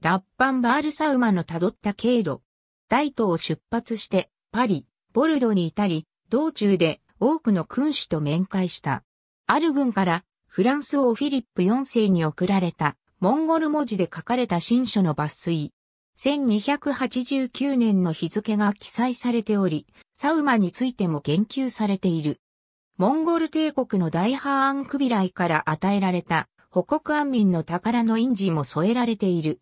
ラッパンバールサウマの辿った経路。大都を出発して、パリ、ボルドに至り、道中で多くの君主と面会した。ある軍からフランス王フィリップ4世に送られたモンゴル文字で書かれた新書の抜粋。1289年の日付が記載されており、サウマについても言及されている。モンゴル帝国の大ハーンクビライから与えられた、保国安民の宝の印字も添えられている。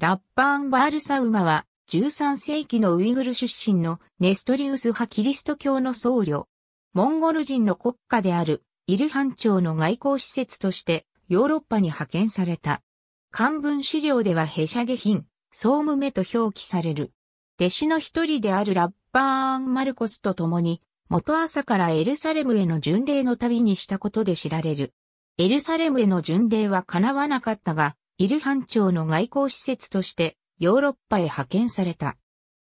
ラッパン・バールサウマは、13世紀のウイグル出身のネストリウス派キリスト教の僧侶。モンゴル人の国家であるイルハン朝の外交施設としてヨーロッパに派遣された。漢文資料ではヘシャゲ品、総務目と表記される。弟子の一人であるラッパーン・マルコスと共に、元朝からエルサレムへの巡礼の旅にしたことで知られる。エルサレムへの巡礼は叶わなかったが、イルハン朝の外交施設としてヨーロッパへ派遣された。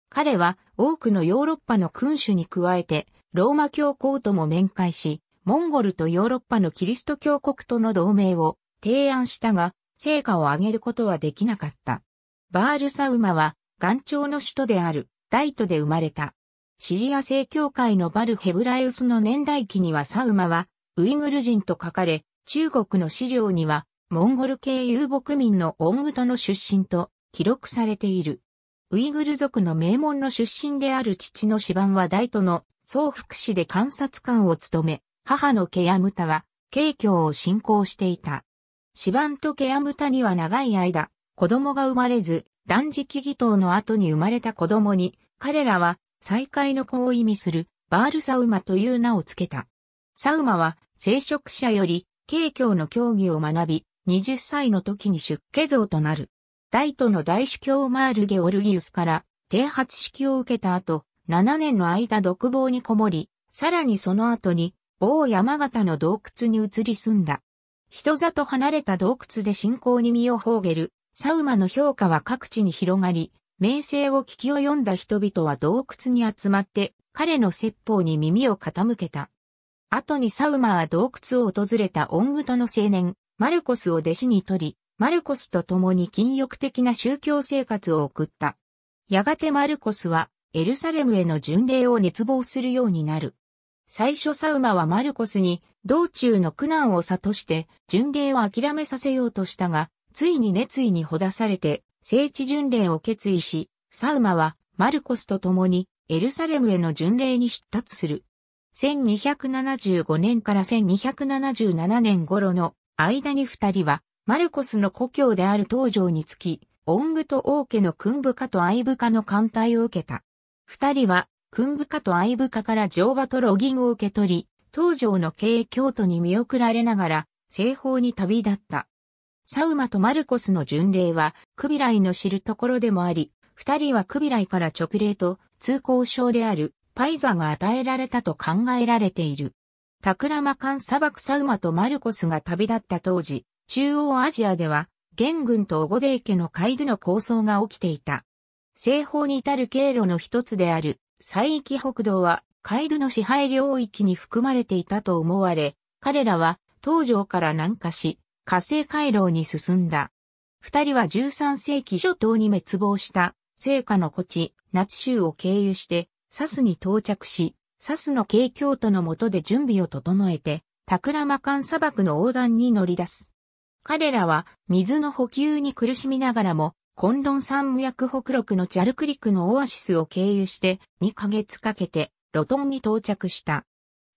彼は多くのヨーロッパの君主に加えて、ローマ教皇とも面会し、モンゴルとヨーロッパのキリスト教国との同盟を提案したが、成果を上げることはできなかった。バールサウマは、元朝の首都である、大都で生まれた。シリア正教会のバルヘブラエウスの年代記にはサウマは、ウイグル人と書かれ、中国の資料には、モンゴル系遊牧民のオングトの出身と記録されている。ウイグル族の名門の出身である父のシバンは大都の総福祉で観察官を務め、母のケヤムタは、慶教を信仰していた。シバンとケヤムタには長い間、子供が生まれず、断食祈祷の後に生まれた子供に、彼らは再会の子を意味するバールサウマという名を付けた。サウマは聖職者より、慶教の教義を学び、20歳の時に出家像となる。大都の大主教マール・ゲオルギウスから剃髪式を受けた後、7年の間独房にこもり、さらにその後に某山形の洞窟に移り住んだ。人里離れた洞窟で信仰に身を放げる、サウマの評価は各地に広がり、名声を聞き及んだ人々は洞窟に集まって彼の説法に耳を傾けた。後にサウマは洞窟を訪れた恩ングの青年、マルコスを弟子に取り、マルコスと共に禁欲的な宗教生活を送った。やがてマルコスはエルサレムへの巡礼を熱望するようになる。最初サウマはマルコスに道中の苦難を悟して巡礼を諦めさせようとしたが、ついに熱意にほだされて聖地巡礼を決意し、サウマはマルコスと共にエルサレムへの巡礼に出立する。1275年から1277年頃の間に二人は、マルコスの故郷である東条につき、オングと王家の訓部下と相部下の艦隊を受けた。二人は、訓部下と相部下から乗馬とロギンを受け取り、東条の経営京都に見送られながら、西方に旅立った。サウマとマルコスの巡礼は、クビライの知るところでもあり、二人はクビライから直令と通行証である、パイザが与えられたと考えられている。タクラマカン砂漠サウマとマルコスが旅立った当時、中央アジアでは、元軍とオゴデイ家のカイドの構想が起きていた。西方に至る経路の一つである、西域北道は、カイドゥの支配領域に含まれていたと思われ、彼らは、東条から南下し、火星回廊に進んだ。二人は13世紀初頭に滅亡した、聖火の古地、夏州を経由して、サスに到着し、サスの慶京都の下で準備を整えて、タクラマカン砂漠の横断に乗り出す。彼らは水の補給に苦しみながらも、コンロン山役北麓のチャルクリクのオアシスを経由して2ヶ月かけてロトンに到着した。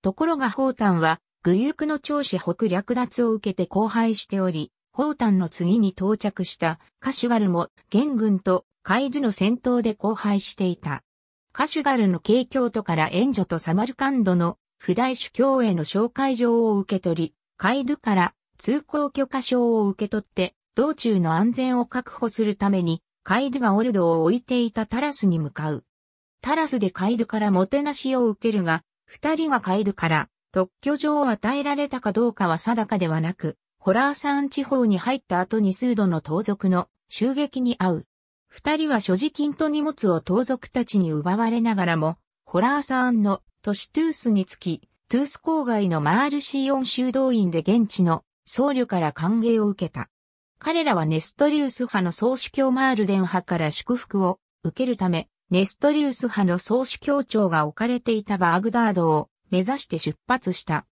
ところがホータンはグリュークの長子北略奪を受けて荒廃しており、ホータンの次に到着したカシュガルも元軍とカイズの戦闘で荒廃していた。カシュガルの景況都から援助とサマルカンドの不大主教への紹介状を受け取り、カイドゥから通行許可証を受け取って、道中の安全を確保するために、カイドゥがオルドを置いていたタラスに向かう。タラスでカイドゥからもてなしを受けるが、二人がカイドゥから特許状を与えられたかどうかは定かではなく、ホラー山地方に入った後に数度の盗賊の襲撃に遭う。二人は所持金と荷物を盗賊たちに奪われながらも、ホラーサーンの都市トゥースにつき、トゥース郊外のマールシーオン修道院で現地の僧侶から歓迎を受けた。彼らはネストリウス派の総主教マールデン派から祝福を受けるため、ネストリウス派の総主教長が置かれていたバグダードを目指して出発した。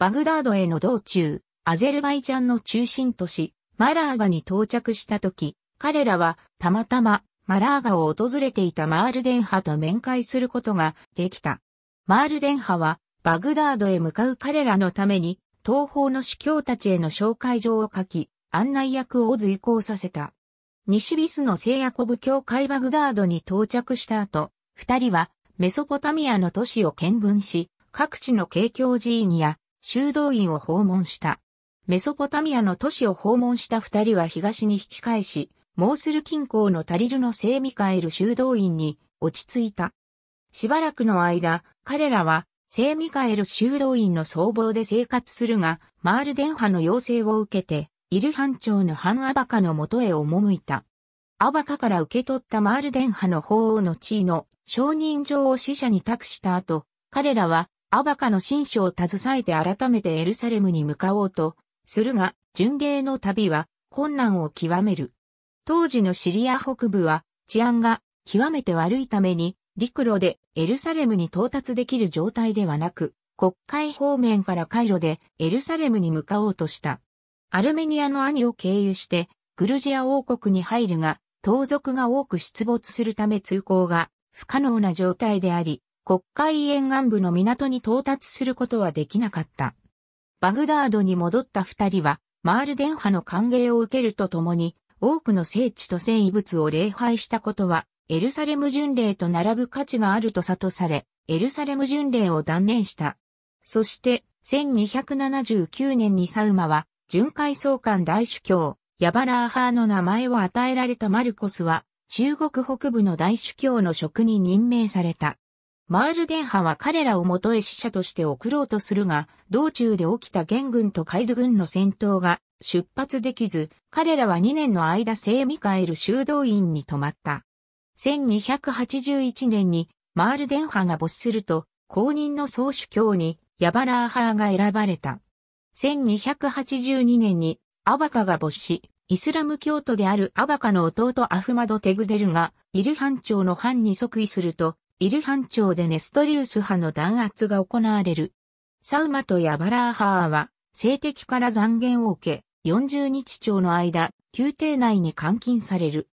バグダードへの道中、アゼルバイジャンの中心都市、マラーガに到着した時、彼らはたまたまマラーガを訪れていたマールデンハと面会することができた。マールデンハはバグダードへ向かう彼らのために東方の司教たちへの紹介状を書き、案内役を随行させた。西ビスの聖ヤコブ教会バグダードに到着した後、二人はメソポタミアの都市を見聞し、各地の景況寺院や修道院を訪問した。メソポタミアの都市を訪問した二人は東に引き返し、モースル近郊のタリルの聖ミカエル修道院に落ち着いた。しばらくの間、彼らは聖ミカエル修道院の僧帽で生活するが、マール電波派の要請を受けて、イル班長のハン・アバカの元へ赴いた。アバカから受け取ったマール電波派の法王の地位の承認状を死者に託した後、彼らはアバカの新書を携えて改めてエルサレムに向かおうとするが、巡礼の旅は困難を極める。当時のシリア北部は治安が極めて悪いために陸路でエルサレムに到達できる状態ではなく、国会方面から回路でエルサレムに向かおうとした。アルメニアの兄を経由してグルジア王国に入るが、盗賊が多く出没するため通行が不可能な状態であり、国会沿岸部の港に到達することはできなかった。バグダードに戻った二人は、マールデン派の歓迎を受けるとともに、多くの聖地と聖遺物を礼拝したことは、エルサレム巡礼と並ぶ価値があると悟され、エルサレム巡礼を断念した。そして、1279年にサウマは、巡回総監大主教、ヤバラーハーの名前を与えられたマルコスは、中国北部の大主教の職に任命された。マールデン派は彼らを元へ使者として送ろうとするが、道中で起きた元軍とカイド軍の戦闘が出発できず、彼らは2年の間聖ミカエル修道院に泊まった。1281年にマールデン派が没すると、公認の総主教にヤバラー派が選ばれた。1282年にアバカが没し、イスラム教徒であるアバカの弟アフマド・テグデルが、イルハン朝の藩に即位すると、イルハン朝でネストリウス派の弾圧が行われる。サウマとヤバラー派は、性的から残言を受け、40日長の間、宮廷内に監禁される。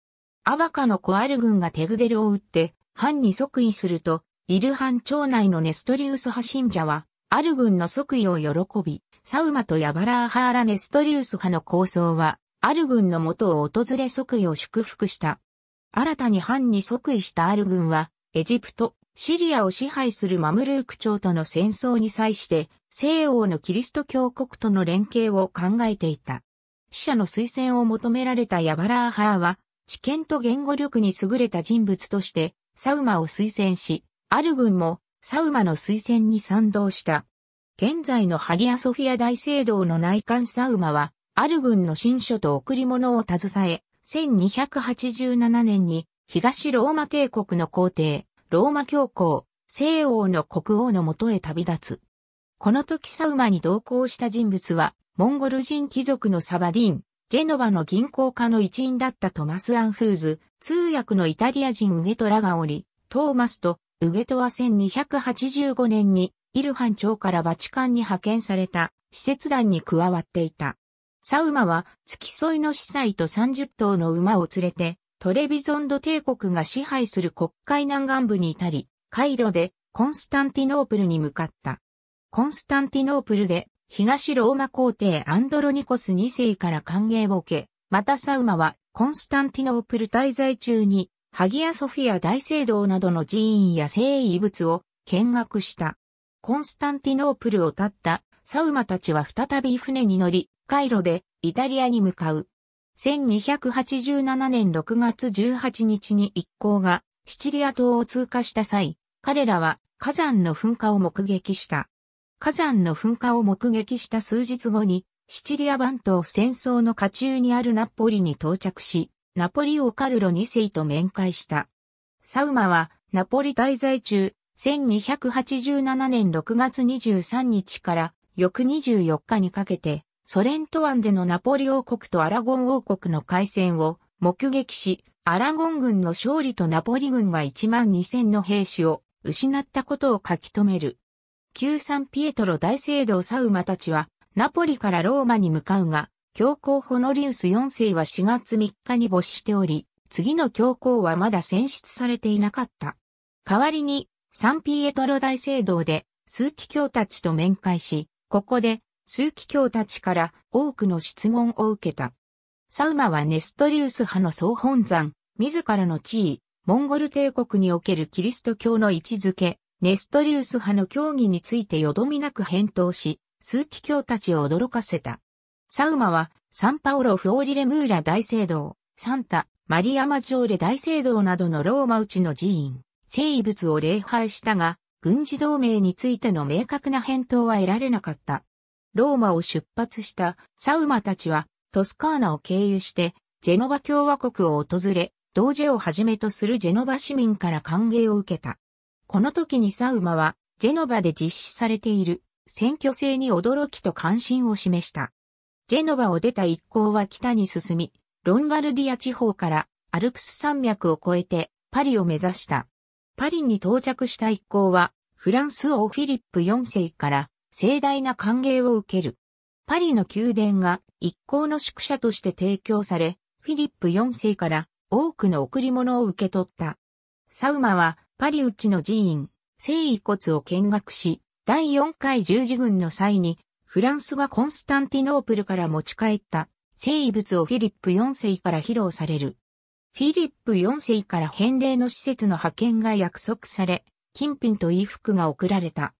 アバカのコアル軍がテグデルを撃って、藩に即位すると、イルハン町内のネストリウス派信者は、アル軍の即位を喜び、サウマとヤバラーハーラネストリウス派の構想は、アル軍の元を訪れ即位を祝福した。新たに藩に即位したアル軍は、エジプト、シリアを支配するマムルーク朝との戦争に際して、西欧のキリスト教国との連携を考えていた。死者の推薦を求められたヤバラーハーは、知見と言語力に優れた人物として、サウマを推薦し、アル軍もサウマの推薦に賛同した。現在のハギアソフィア大聖堂の内観サウマは、アル軍の新書と贈り物を携え、1287年に東ローマ帝国の皇帝、ローマ教皇、西欧の国王のもとへ旅立つ。この時サウマに同行した人物は、モンゴル人貴族のサバディン、ジェノバの銀行家の一員だったトマス・アンフーズ、通訳のイタリア人ウゲトラがおり、トーマスとウゲトは1285年にイルハン朝からバチカンに派遣された使節団に加わっていた。サウマは付き添いの司祭と30頭の馬を連れてトレビゾンド帝国が支配する国会南岸部に至り、カイロでコンスタンティノープルに向かった。コンスタンティノープルで東ローマ皇帝アンドロニコス2世から歓迎を受け、またサウマはコンスタンティノープル滞在中にハギアソフィア大聖堂などの寺院や聖遺物を見学した。コンスタンティノープルを立ったサウマたちは再び船に乗り、カイロでイタリアに向かう。1287年6月18日に一行がシチリア島を通過した際、彼らは火山の噴火を目撃した。火山の噴火を目撃した数日後に、シチリア半島戦争の下中にあるナポリに到着し、ナポリオカルロ2世と面会した。サウマはナポリ滞在中、1287年6月23日から翌24日にかけて、ソレント湾でのナポリ王国とアラゴン王国の海戦を目撃し、アラゴン軍の勝利とナポリ軍が1万2000の兵士を失ったことを書き留める。旧サンピエトロ大聖堂サウマたちは、ナポリからローマに向かうが、教皇ホノリウス4世は4月3日に没しており、次の教皇はまだ選出されていなかった。代わりに、サンピエトロ大聖堂で、数奇教たちと面会し、ここで、数奇教たちから多くの質問を受けた。サウマはネストリウス派の総本山、自らの地位、モンゴル帝国におけるキリスト教の位置づけ、ネストリウス派の教義についてよどみなく返答し、数奇教たちを驚かせた。サウマは、サンパオロフオーリレムーラ大聖堂、サンタ、マリアマジョーレ大聖堂などのローマうちの寺院、聖物を礼拝したが、軍事同盟についての明確な返答は得られなかった。ローマを出発したサウマたちはトスカーナを経由してジェノバ共和国を訪れ、同ジェをはじめとするジェノバ市民から歓迎を受けた。この時にサウマはジェノバで実施されている選挙制に驚きと関心を示した。ジェノバを出た一行は北に進み、ロンバルディア地方からアルプス山脈を越えてパリを目指した。パリに到着した一行は、フランス王フィリップ4世から盛大な歓迎を受ける。パリの宮殿が一行の宿舎として提供され、フィリップ4世から多くの贈り物を受け取った。サウマはパリ内の寺院、聖遺骨を見学し、第4回十字軍の際に、フランスがコンスタンティノープルから持ち帰った聖遺物をフィリップ4世から披露される。フィリップ4世から返礼の施設の派遣が約束され、金品と衣服が贈られた。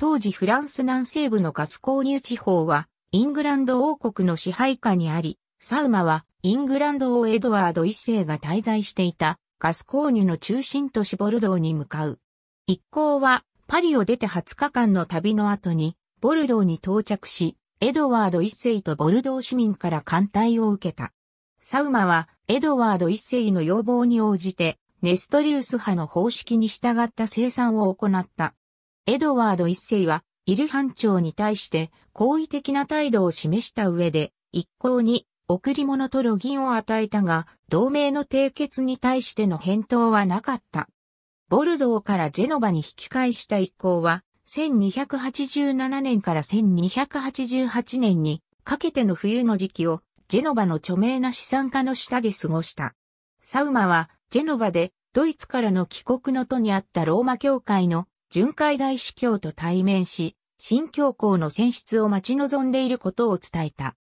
当時フランス南西部のガス購入地方は、イングランド王国の支配下にあり、サウマは、イングランド王エドワード一世が滞在していた、ガス購入の中心都市ボルドーに向かう。一行は、パリを出て20日間の旅の後に、ボルドーに到着し、エドワード一世とボルドー市民から艦隊を受けた。サウマは、エドワード一世の要望に応じて、ネストリウス派の方式に従った生産を行った。エドワード一世は、イル班長に対して好意的な態度を示した上で、一向に贈り物とロギンを与えたが、同盟の締結に対しての返答はなかった。ボルドーからジェノバに引き返した一行は、1287年から1288年にかけての冬の時期をジェノバの著名な資産家の下で過ごした。サウマはジェノバでドイツからの帰国の途にあったローマ教会の巡回大司教と対面し、新教皇の選出を待ち望んでいることを伝えた。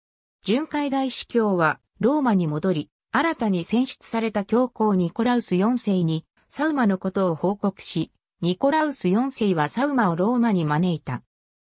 巡回大司教はローマに戻り、新たに選出された教皇ニコラウス4世にサウマのことを報告し、ニコラウス4世はサウマをローマに招いた。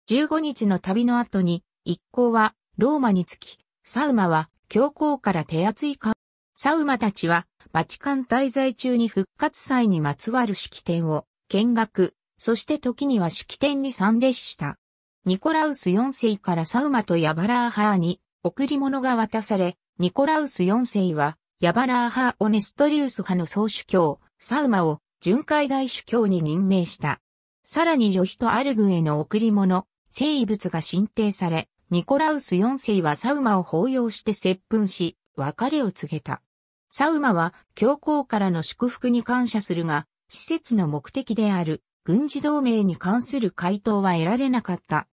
15日の旅の後に一行はローマに着き、サウマは教皇から手厚いか、サウマたちはバチカン滞在中に復活祭にまつわる式典を見学、そして時には式典に参列した。ニコラウス4世からサウマとヤバラーハーに贈り物が渡され、ニコラウス4世はヤバラーハーオネストリウス派の総主教、サウマを巡回大主教に任命した。さらに女妃とアルグへの贈り物、聖遺物が進呈され、ニコラウス4世はサウマを抱擁して接吻し、別れを告げた。サウマは教皇からの祝福に感謝するが、施設の目的である軍事同盟に関する回答は得られなかった。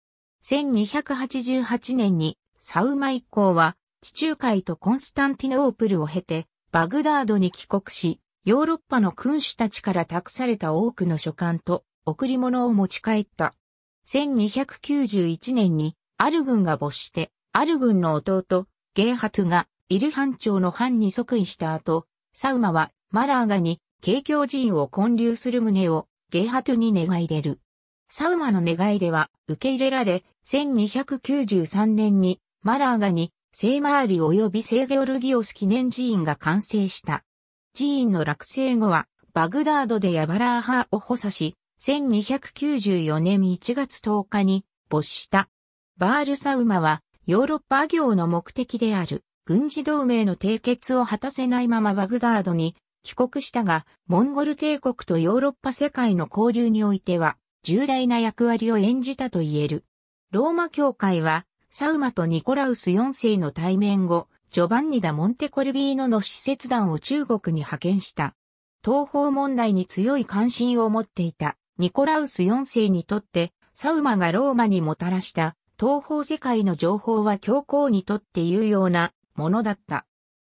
1288年にサウマ一行は地中海とコンスタンティノープルを経てバグダードに帰国し、ヨーロッパの君主たちから託された多くの書簡と贈り物を持ち帰った。1291年にアル軍が没して、アル軍の弟、ゲーハトゥがイルハン朝の藩に即位した後、サウマはマラーガに景況寺院を建立する旨をゲハトゥに願い出る。サウマの願い出は受け入れられ、1293年にマラーガに聖マーリ及び聖ゲオルギオス記念寺院が完成した。寺院の落成後はバグダードでヤバラーハーを補佐し、1294年1月10日に没した。バールサウマはヨーロッパ行の目的である軍事同盟の締結を果たせないままバグダードに帰国したが、モンゴル帝国とヨーロッパ世界の交流においては、重大な役割を演じたと言える。ローマ教会は、サウマとニコラウス4世の対面後、ジョバンニダ・モンテコルビーノの使節団を中国に派遣した。東方問題に強い関心を持っていたニコラウス4世にとって、サウマがローマにもたらした東方世界の情報は教皇にとって有用なものだった。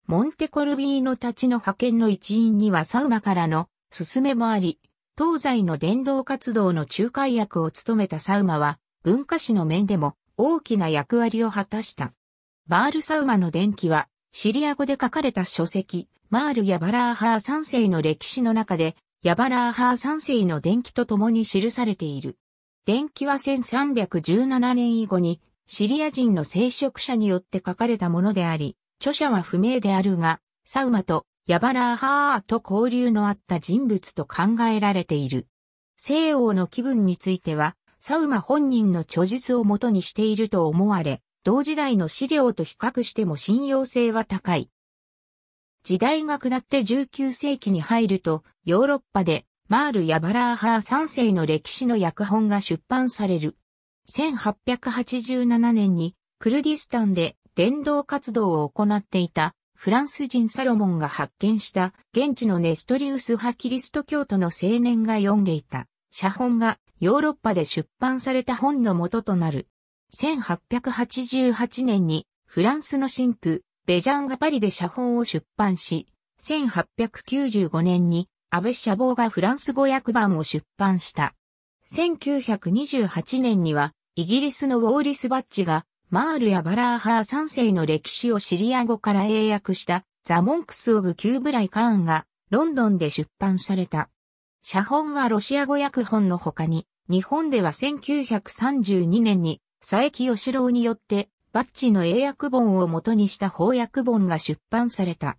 モンテコルビーノたちの派遣の一員にはサウマからの勧めもあり、東西の伝道活動の仲介役を務めたサウマは、文化史の面でも大きな役割を果たした。バールサウマの伝記は、シリア語で書かれた書籍、マール・ヤバラーハー三世の歴史の中で、ヤバラーハー三世の伝記と共に記されている。伝記は1317年以後に、シリア人の聖職者によって書かれたものであり、著者は不明であるが、サウマとヤバラーハーと交流のあった人物と考えられている。西欧の気分については、サウマ本人の著述をもとにしていると思われ、同時代の資料と比較しても信用性は高い。時代が下って19世紀に入ると、ヨーロッパでマールヤバラーハー3世の歴史の訳本が出版される。1887年にクルディスタンで伝道活動を行っていたフランス人サロモンが発見した現地のネストリウス派キリスト教徒の青年が読んでいた写本がヨーロッパで出版された本の元となる。1888年にフランスの神父ベジャンがパリで写本を出版し、1895年に安倍シャボがフランス語訳版を出版した。1928年にはイギリスのウォーリス・バッジがマールやバラーハー三世の歴史をシリア語から英訳したザ・モンクス・オブ・キューブライ・カーンがロンドンで出版された。写本はロシア語訳本の他に、日本では1932年に佐伯義郎によってバッチの英訳本を元にした翻訳本が出版された。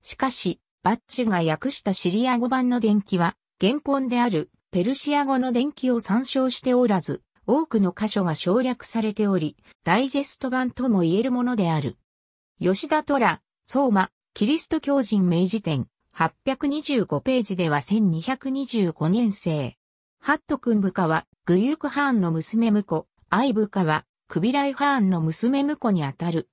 しかし、バッチが訳したシリア語版の伝記は、原本であるペルシア語の伝記を参照しておらず、多くの箇所が省略されており、ダイジェスト版とも言えるものである。吉田虎、相馬、キリスト教人明治典、825ページでは1225年生。ハット君部下は、グユーク・ハーンの娘婿、アイ部下は、クビライ・ハーンの娘婿にあたる。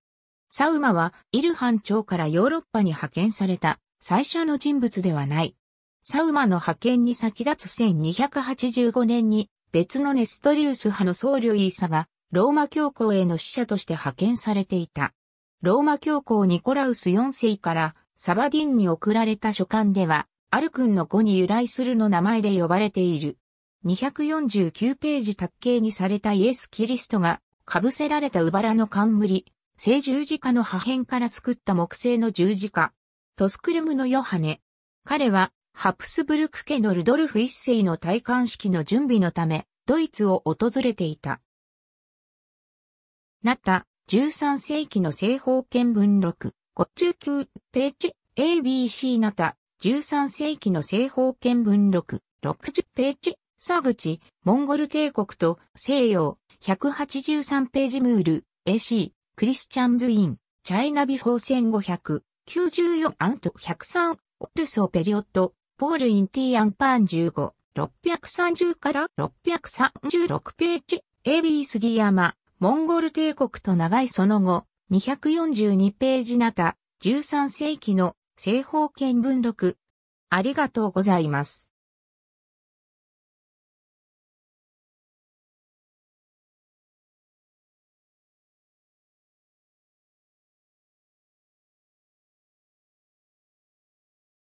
サウマは、イルハン朝からヨーロッパに派遣された、最初の人物ではない。サウマの派遣に先立つ1285年に別のネストリウス派の僧侶イーサが、ローマ教皇への使者として派遣されていた。ローマ教皇ニコラウス4世からサバディンに送られた書簡では、アル君の子に由来するの名前で呼ばれている。249ページ卓形にされたイエス・キリストが、被せられたウバラの冠、聖十字架の破片から作った木製の十字架、トスクルムのヨハネ。彼はハプスブルク家のルドルフ一世の戴冠式の準備のため、ドイツを訪れていた。なった、13世紀の正方形文録、59ページ、ABC なた、13世紀の正方形文録、60ページ、サグチ、モンゴル帝国と西洋、183ページムール、AC、クリスチャンズイン、チャイナビフォー1500、94アント103、オルソーペリオット、ポール・インティ・アンパン15、630から636ページ、エスギ杉山、モンゴル帝国と長いその後、242ページなた、13世紀の正方見文録。ありがとうございます。